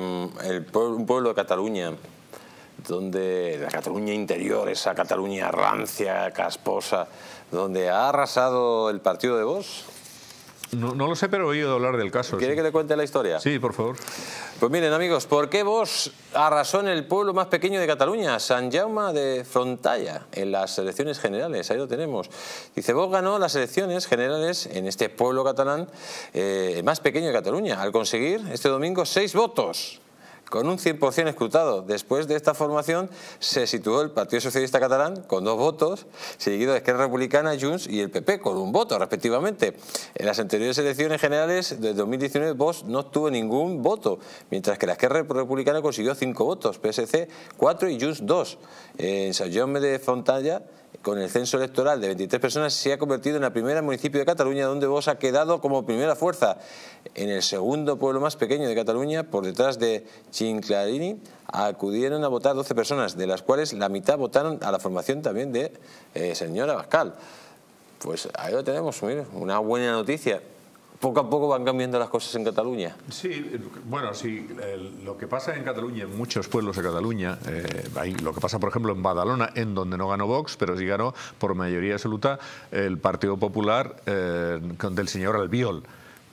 Mm, un pueblo de Cataluña, donde la Cataluña interior, esa Cataluña rancia, casposa, donde ha arrasado el partido de vos no, lo sé, pero he oído hablar del caso. ¿Quiere que le cuente la historia? Sí, por favor. Pues miren, amigos, ¿por qué vos arrasó en el pueblo más pequeño de Cataluña, San Jaume de Frontalla, en las elecciones generales? Ahí lo tenemos. Dice, vos ganó las elecciones generales en este pueblo catalán eh, más pequeño de Cataluña, al conseguir este domingo seis votos con un 100% escrutado. Después de esta formación se situó el Partido Socialista Catalán con dos votos, seguido de Esquerra Republicana, Junts y el PP con un voto respectivamente. En las anteriores elecciones generales de 2019 Vox no obtuvo ningún voto, mientras que la Esquerra Republicana consiguió cinco votos, PSC cuatro y Junts dos... Eh, en San de Fontalla con el censo electoral de 23 personas, se ha convertido en la primera municipio de Cataluña donde vos ha quedado como primera fuerza. En el segundo pueblo más pequeño de Cataluña, por detrás de Chinclarini, acudieron a votar 12 personas, de las cuales la mitad votaron a la formación también de eh, señora Bascal. Pues ahí lo tenemos, una buena noticia poco a poco van cambiando las cosas en Cataluña. Sí, bueno, sí, lo que pasa en Cataluña, en muchos pueblos de Cataluña, eh, lo que pasa, por ejemplo, en Badalona, en donde no ganó Vox, pero sí ganó por mayoría absoluta el Partido Popular eh, del señor Albiol.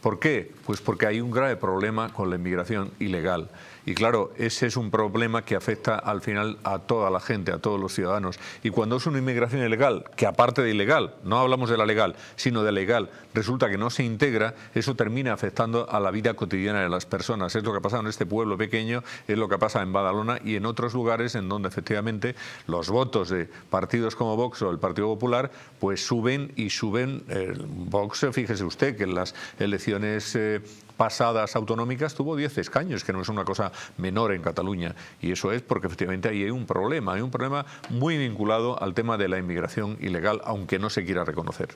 ¿Por qué? Pues porque hay un grave problema con la inmigración ilegal. Y claro, ese es un problema que afecta al final a toda la gente, a todos los ciudadanos. Y cuando es una inmigración ilegal, que aparte de ilegal, no hablamos de la legal, sino de legal, resulta que no se integra, eso termina afectando a la vida cotidiana de las personas. Es lo que ha pasado en este pueblo pequeño, es lo que pasa en Badalona y en otros lugares en donde efectivamente los votos de partidos como Vox o el Partido Popular, pues suben y suben. Vox, fíjese usted que en las elecciones elecciones eh, pasadas autonómicas tuvo 10 escaños, que no es una cosa menor en Cataluña. Y eso es porque efectivamente ahí hay un problema, hay un problema muy vinculado al tema de la inmigración ilegal, aunque no se quiera reconocer.